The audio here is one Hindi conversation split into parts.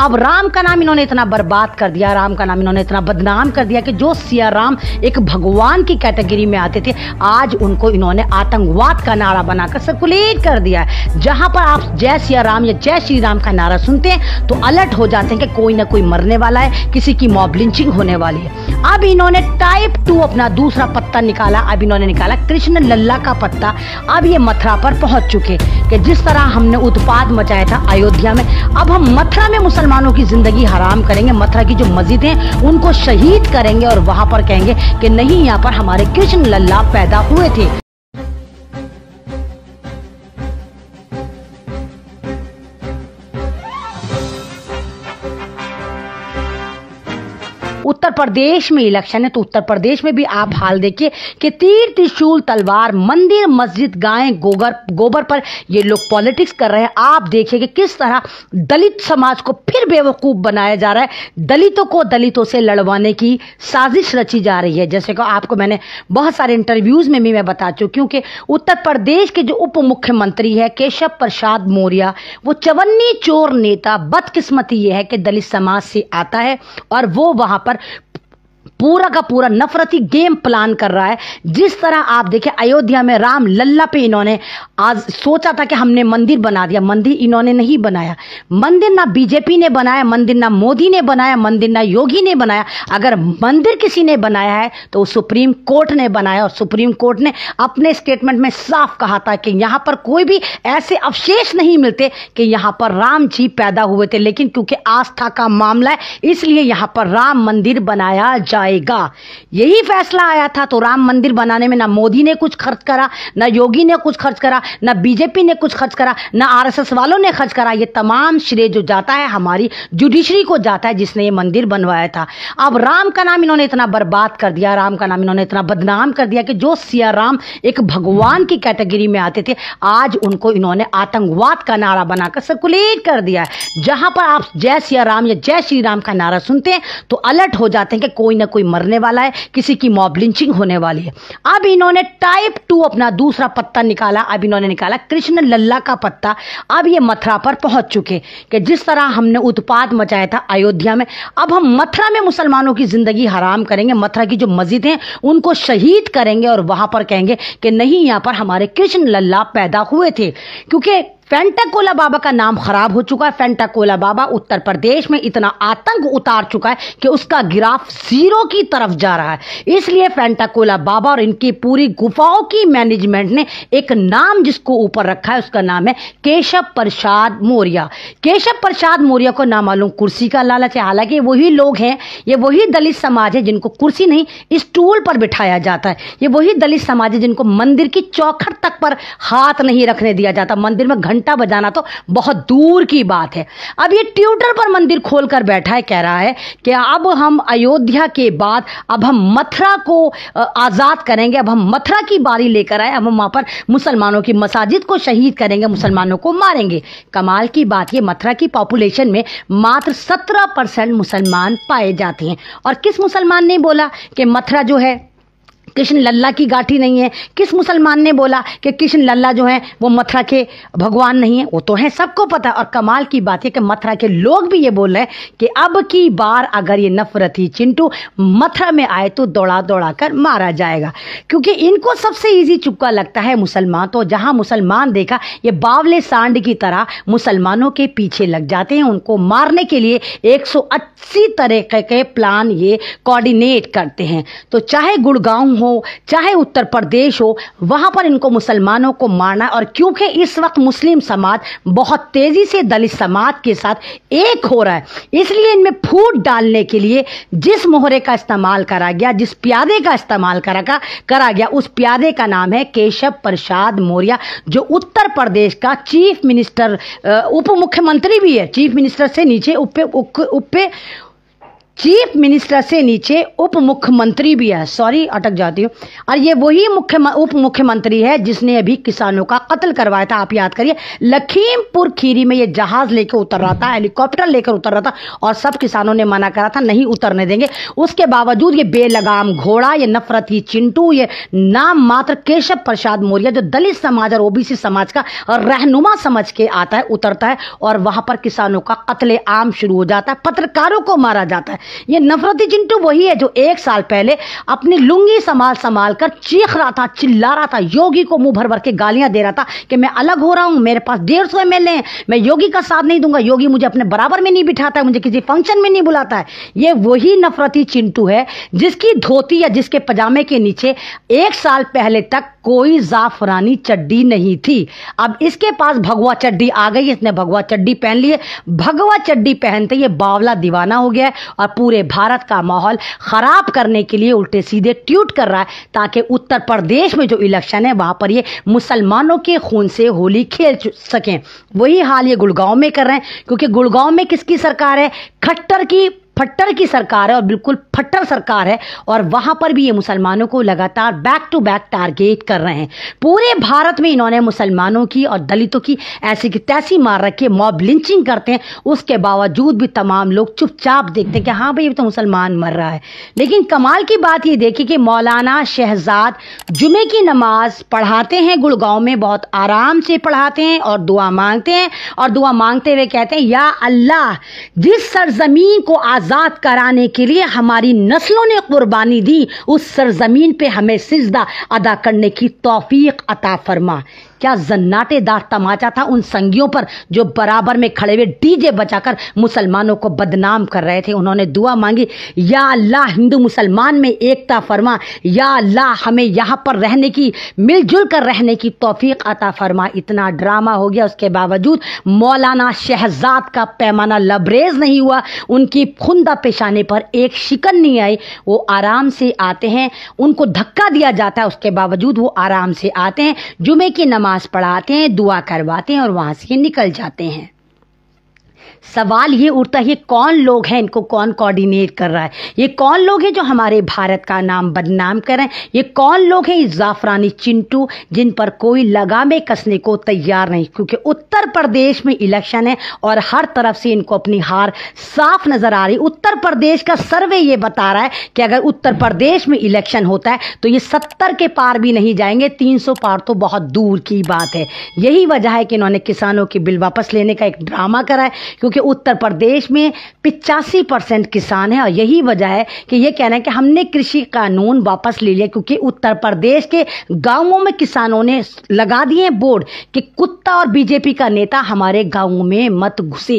अब राम का नाम इन्होंने इतना बर्बाद कर दिया राम का नाम इन्होंने इतना बदनाम कर दिया कि जो सिया राम एक भगवान की कैटेगरी में आते थे आज उनको इन्होंने आतंकवाद का नारा बनाकर सर्कुलेट कर दिया है जहां पर आप जय सिया राम या जय श्री राम का नारा सुनते हैं तो अलर्ट हो जाते हैं कि कोई ना कोई मरने वाला है किसी की मॉबलिंचिंग होने वाली है अब इन्होंने टाइप टू अपना दूसरा पत्ता निकाला अब इन्होंने निकाला कृष्ण लल्ला का पत्ता अब ये मथुरा पर पहुंच चुके कि जिस तरह हमने उत्पाद मचाया था अयोध्या में अब हम मथुरा में मुसल मुसलमानों की जिंदगी हराम करेंगे मथुरा की जो मस्जिद है उनको शहीद करेंगे और वहाँ पर कहेंगे कि नहीं यहाँ पर हमारे कृष्ण लल्ला पैदा हुए थे प्रदेश में इलेक्शन है तो उत्तर प्रदेश में भी आप हाल देखिए कि तीर त्रिशूल तलवार मंदिर मस्जिद गाय गोबर गोबर पर ये लोग पॉलिटिक्स कर रहे हैं आप देखिए कि किस तरह दलित समाज को फिर बेवकूफ़ बनाया जा रहा है दलितों को दलितों से लड़वाने की साजिश रची जा रही है जैसे कि आपको मैंने बहुत सारे इंटरव्यूज़ में भी मैं बता चुकी हूँ कि उत्तर प्रदेश के जो उप मुख्यमंत्री है केशव प्रसाद मौर्य वो चवन्नी चोर नेता बदकिस्मती ये है कि दलित समाज से आता है और वो वहां पर पूरा का पूरा नफरती गेम प्लान कर रहा है जिस तरह आप देखें अयोध्या में राम लल्ला पे इन्होंने आज सोचा था कि हमने मंदिर बना दिया मंदिर इन्होंने नहीं बनाया मंदिर ना बीजेपी ने बनाया मंदिर ना मोदी ने बनाया मंदिर ना योगी ने बनाया अगर मंदिर किसी ने बनाया है तो सुप्रीम कोर्ट ने बनाया और सुप्रीम कोर्ट ने अपने स्टेटमेंट में साफ कहा था कि यहां पर कोई भी ऐसे अवशेष नहीं मिलते कि यहां पर राम जी पैदा हुए थे लेकिन क्योंकि आस्था का मामला है इसलिए यहां पर राम मंदिर बनाया जाए जाएगा यही फैसला आया था तो राम मंदिर बनाने में ना मोदी ने कुछ खर्च करा ना योगी ने कुछ खर्च करा ना बीजेपी ने कुछ खर्च करा ना आरएसएस वालों ने खर्च करा ये तमाम श्रेय जो जाता है हमारी जुडिशरी को जाता है जिसने ये मंदिर बनवाया था अब राम का नाम इन्होंने इतना बर्बाद कर दिया राम का नाम इन्होंने इतना बदनाम कर दिया कि जो सियाराम एक भगवान की कैटेगरी में आते थे आज उनको इन्होंने आतंकवाद का नारा बनाकर सर्कुलेट कर दिया है जहां पर आप जय सियाराम या जय श्री राम का नारा सुनते हैं तो अलर्ट हो जाते हैं कि कोई ना कोई कोई मरने वाला है किसी की मॉब लिंचिंग होने वाली है अब इन्होंने टाइप टू अपना दूसरा पत्ता निकाला अब इन्होंने निकाला कृष्ण लल्ला का पत्ता अब ये मथुरा पर पहुंच चुके कि जिस तरह हमने उत्पाद मचाया था अयोध्या में अब हम मथुरा में मुसलमानों की जिंदगी हराम करेंगे मथुरा की जो मस्जिद है उनको शहीद करेंगे और वहां पर कहेंगे कि नहीं यहां पर हमारे कृष्ण लल्ला पैदा हुए थे क्योंकि फेंटाकोला बाबा का नाम खराब हो चुका है फेंटाकोला बाबा उत्तर प्रदेश में इतना आतंक उतार चुका है कि उसका गिराफ जीरो की तरफ जा रहा है इसलिए फेंटाकोला बाबा और इनकी पूरी गुफाओं की मैनेजमेंट ने एक नाम जिसको ऊपर रखा है उसका नाम है केशव प्रसाद मौर्य केशव प्रसाद मौर्य को मालूम कुर्सी का लालच है हालांकि वही लोग हैं ये वही दलित समाज है जिनको कुर्सी नहीं स्टूल पर बिठाया जाता है ये वही दलित समाज है जिनको मंदिर की चौखट तक पर हाथ नहीं रखने दिया जाता मंदिर में घंटे घंटा बजाना तो बहुत दूर की बात है अब ये ट्यूटर पर मंदिर खोल कर बैठा है कह रहा है कि अब हम अयोध्या के बाद अब हम मथुरा को आज़ाद करेंगे अब हम मथुरा की बारी लेकर आए अब हम वहाँ पर मुसलमानों की मसाजिद को शहीद करेंगे मुसलमानों को मारेंगे कमाल की बात ये मथुरा की पॉपुलेशन में मात्र सत्रह परसेंट मुसलमान पाए जाते हैं और किस मुसलमान ने बोला कि मथुरा जो है कृष्ण लल्ला की गाठी नहीं है किस मुसलमान ने बोला कि कृष्ण लल्ला जो है वो मथुरा के भगवान नहीं है वो तो है सबको पता और कमाल की बात है कि मथुरा के लोग भी ये बोल रहे हैं कि अब की बार अगर ये नफरती चिंटू मथुरा में आए तो दौड़ा दौड़ा कर मारा जाएगा क्योंकि इनको सबसे ईजी चुपका लगता है मुसलमान तो जहाँ मुसलमान देखा ये बावले सांड की तरह मुसलमानों के पीछे लग जाते हैं उनको मारने के लिए एक तरीके के प्लान ये कोऑर्डिनेट करते हैं तो चाहे गुड़गांव हो चाहे उत्तर प्रदेश हो वहाँ पर इनको मुसलमानों को मारना और क्योंकि इस वक्त मुस्लिम समाज बहुत तेज़ी से दलित समाज के साथ एक हो रहा है इसलिए इनमें फूट डालने के लिए जिस मोहरे का इस्तेमाल करा गया जिस प्यादे का इस्तेमाल करा का करा गया उस प्यादे का नाम है केशव प्रसाद मौर्या जो उत्तर प्रदेश का चीफ मिनिस्टर उप मुख्यमंत्री भी है चीफ मिनिस्टर से नीचे उप, उप चीफ मिनिस्टर से नीचे उप मुख्यमंत्री भी है सॉरी अटक जाती हूँ और ये वही मुख्य उप मुख्यमंत्री है जिसने अभी किसानों का कत्ल करवाया था आप याद करिए लखीमपुर खीरी में ये जहाज लेकर उतर रहा था हेलीकॉप्टर लेकर उतर रहा था और सब किसानों ने मना करा था नहीं उतरने देंगे उसके बावजूद ये बेलगाम घोड़ा ये नफरत ही चिंटू ये नाम मात्र केशव प्रसाद मौर्य जो दलित समाज और ओबीसी समाज का रहनुमा समझ के आता है उतरता है और वहां पर किसानों का कत्ले आम शुरू हो जाता है पत्रकारों को मारा जाता है ये नफरती चिंटू वही है जो एक साल पहले अपनी लुंगी संभाल संभाल कर चीख रहा था चिल्ला रहा था योगी को मुंह भर भर के गालियां दे रहा था कि मैं अलग हो रहा हूं मेरे पास डेढ़ सौ एम हैं मैं योगी का साथ नहीं दूंगा योगी मुझे अपने बराबर में नहीं बिठाता है मुझे किसी फंक्शन में नहीं बुलाता है ये वही नफरती चिंटू है जिसकी धोती या जिसके पजामे के नीचे एक साल पहले तक कोई जाफरानी चड्डी नहीं थी अब इसके पास भगवा चड्डी आ गई इसने भगवा चड्डी पहन ली है भगवा चड्डी पहनते ये बावला दीवाना हो गया है और पूरे भारत का माहौल ख़राब करने के लिए उल्टे सीधे ट्यूट कर रहा है ताकि उत्तर प्रदेश में जो इलेक्शन है वहां पर ये मुसलमानों के खून से होली खेल सकें वही हाल ये गुड़गांव में कर रहे हैं क्योंकि गुड़गांव में किसकी सरकार है खट्टर की फट्टर की सरकार है और बिल्कुल फट्टर सरकार है और वहां पर भी ये मुसलमानों को लगातार बैक टू बैक टारगेट कर रहे हैं पूरे भारत में इन्होंने मुसलमानों की और दलितों की ऐसी की तैसी मार रखी मॉब लिंचिंग करते हैं उसके बावजूद भी तमाम लोग चुपचाप देखते हैं कि हाँ भाई तो मुसलमान मर रहा है लेकिन कमाल की बात ये देखी कि मौलाना शहजाद जुमे की नमाज पढ़ाते हैं गुड़गांव में बहुत आराम से पढ़ाते हैं और दुआ मांगते हैं और दुआ मांगते हुए कहते हैं या अल्लाह जिस सरजमीन को आज़ाद कराने के लिए हमारी नस्लों ने कुर्बानी दी उस सरजमीन पे हमें सिजदा अदा करने की तौफीक अता फरमा क्या जन्नाटेदार तमाचा था उन संगियों पर जो बराबर में खड़े हुए डीजे बचाकर मुसलमानों को बदनाम कर रहे थे उन्होंने दुआ मांगी या अल्लाह हिंदू मुसलमान में एकता फरमा या अल्लाह हमें यहाँ पर रहने की मिलजुल कर रहने की तोफीक अता फरमा इतना ड्रामा हो गया उसके बावजूद मौलाना शहजाद का पैमाना लबरेज नहीं हुआ उनकी खुंदा पेशाने पर एक शिकन नहीं आई वो आराम से आते हैं उनको धक्का दिया जाता है उसके बावजूद वो आराम से आते हैं जुमे की नमाज नमाज पढ़ाते हैं दुआ करवाते हैं और वहाँ से निकल जाते हैं सवाल ये उठता है कौन लोग हैं इनको कौन कोऑर्डिनेट कर रहा है ये कौन लोग हैं जो हमारे भारत का नाम बदनाम कर रहे हैं ये कौन लोग हैं जाफरानी चिंटू जिन पर कोई लगामे कसने को तैयार नहीं क्योंकि उत्तर प्रदेश में इलेक्शन है और हर तरफ से इनको अपनी हार साफ नजर आ रही उत्तर प्रदेश का सर्वे ये बता रहा है कि अगर उत्तर प्रदेश में इलेक्शन होता है तो ये सत्तर के पार भी नहीं जाएंगे तीन सौ पार तो बहुत दूर की बात है यही वजह है कि इन्होंने किसानों के बिल वापस लेने का एक ड्रामा करा है क्योंकि क्योंकि उत्तर प्रदेश में पिचासी परसेंट किसान हैं और यही वजह है कि ये कहना है कि हमने कृषि कानून वापस ले लिया क्योंकि उत्तर प्रदेश के गाँवों में किसानों ने लगा दिए बोर्ड कि कुत्ता और बीजेपी का नेता हमारे गांवों में मत घुसे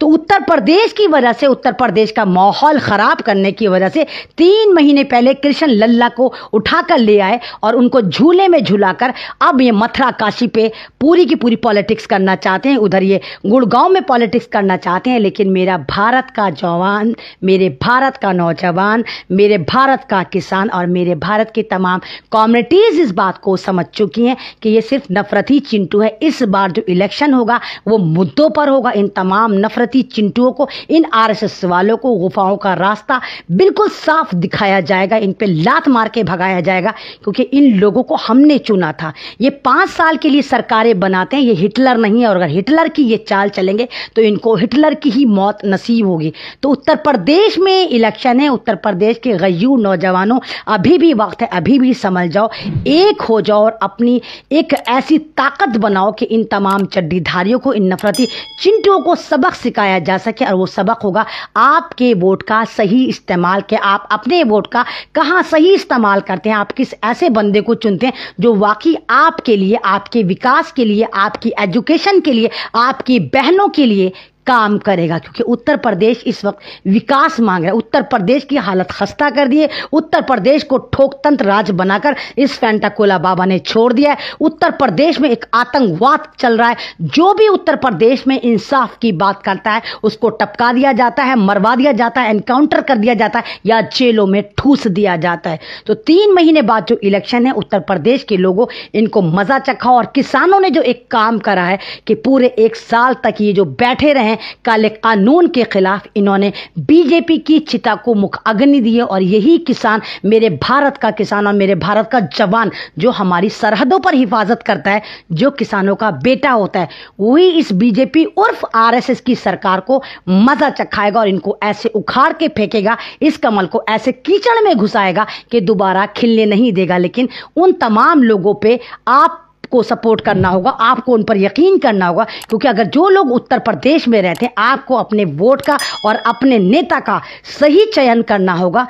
तो उत्तर प्रदेश की वजह से उत्तर प्रदेश का माहौल खराब करने की वजह से तीन महीने पहले कृष्ण लल्ला को उठाकर ले आए और उनको झूले में झुलाकर अब ये मथुरा काशी पे पूरी की पूरी पॉलिटिक्स करना चाहते हैं उधर ये गुड़गांव में पॉलिटिक्स करना करना चाहते हैं लेकिन मेरा भारत का जवान मेरे भारत का नौजवान मेरे भारत का किसान और मेरे भारत की तमाम कम्युनिटीज़ इस बात को समझ चुकी हैं कि ये सिर्फ नफरती चिंटू है इस बार जो इलेक्शन होगा वो मुद्दों पर होगा इन तमाम नफरती चिंटुओं को इन आर वालों को गुफाओं का रास्ता बिल्कुल साफ दिखाया जाएगा इन पर लात मार के भगाया जाएगा क्योंकि इन लोगों को हमने चुना था ये पांच साल के लिए सरकारें बनाते हैं ये हिटलर नहीं है और अगर हिटलर की ये चाल चलेंगे तो इनको हिटलर की ही मौत नसीब होगी तो उत्तर प्रदेश में इलेक्शन है उत्तर प्रदेश के गयू नौजवानों अभी भी वक्त है अभी भी समझ जाओ एक हो जाओ और अपनी एक ऐसी ताकत बनाओ कि इन तमाम चड्डीधारियों को इन नफरती चिंटियों को सबक सिखाया जा सके और वो सबक होगा आपके वोट का सही इस्तेमाल के आप अपने वोट का कहाँ सही इस्तेमाल करते हैं आप किस ऐसे बंदे को चुनते हैं जो वाकई आपके लिए आपके विकास के लिए आपकी एजुकेशन के लिए आपकी बहनों के लिए काम करेगा क्योंकि उत्तर प्रदेश इस वक्त विकास मांग रहा है उत्तर प्रदेश की हालत खस्ता कर दिए उत्तर प्रदेश को ठोकतंत्र राज बनाकर इस फैंटाकोला बाबा ने छोड़ दिया है उत्तर प्रदेश में एक आतंकवाद चल रहा है जो भी उत्तर प्रदेश में इंसाफ की बात करता है उसको टपका दिया जाता है मरवा दिया जाता है एनकाउंटर कर दिया जाता है या जेलों में ठूस दिया जाता है तो तीन महीने बाद जो इलेक्शन है उत्तर प्रदेश के लोगों इनको मजा चखा और किसानों ने जो एक काम करा है कि पूरे एक साल तक ये जो बैठे रहे हैं काले कानून के खिलाफ इन्होंने बीजेपी की चिता को मुख अग्नि दी है और यही किसान मेरे भारत का किसान और मेरे भारत का जवान जो हमारी सरहदों पर हिफाजत करता है जो किसानों का बेटा होता है वही इस बीजेपी उर्फ आर की सरकार को मजा चखाएगा और इनको ऐसे उखाड़ के फेंकेगा इस कमल को ऐसे कीचड़ में घुसाएगा कि दोबारा खिलने नहीं देगा लेकिन उन तमाम लोगों पे आप को सपोर्ट करना होगा आपको उन पर यकीन करना होगा क्योंकि अगर जो लोग उत्तर प्रदेश में रहते हैं आपको अपने वोट का और अपने नेता का सही चयन करना होगा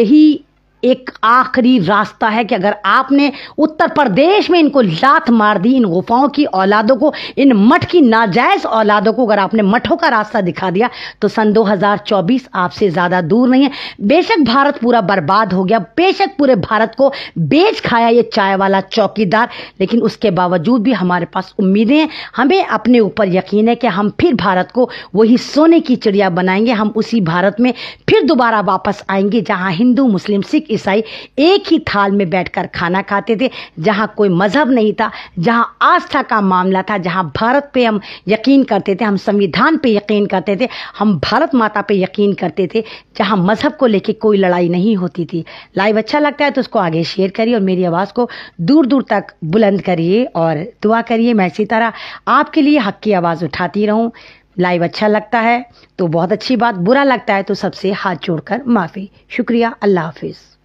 यही एक आखिरी रास्ता है कि अगर आपने उत्तर प्रदेश में इनको लात मार दी इन गुफाओं की औलादों को इन मठ की नाजायज़ औलादों को अगर आपने मठों का रास्ता दिखा दिया तो सन 2024 आपसे ज़्यादा दूर नहीं है बेशक भारत पूरा बर्बाद हो गया बेशक पूरे भारत को बेच खाया ये चाय वाला चौकीदार लेकिन उसके बावजूद भी हमारे पास उम्मीदें हैं हमें अपने ऊपर यकीन है कि हम फिर भारत को वही सोने की चिड़िया बनाएंगे हम उसी भारत में फिर दोबारा वापस आएंगे जहां हिंदू मुस्लिम सिख ईसाई एक ही थाल में बैठकर खाना खाते थे जहाँ कोई मजहब नहीं था जहाँ आस्था का मामला था जहाँ भारत पे हम यकीन करते थे हम संविधान पे यकीन करते थे हम भारत माता पे यकीन करते थे जहाँ मजहब को लेके कोई लड़ाई नहीं होती थी लाइव अच्छा लगता है तो उसको आगे शेयर करिए और मेरी आवाज़ को दूर दूर तक बुलंद करिए और दुआ करिए मैं इसी तरह आपके लिए हक की आवाज़ उठाती रहूँ लाइव अच्छा लगता है तो बहुत अच्छी बात बुरा लगता है तो सबसे हाथ जोड़कर माफ़ी शुक्रिया अल्लाह हाफिज़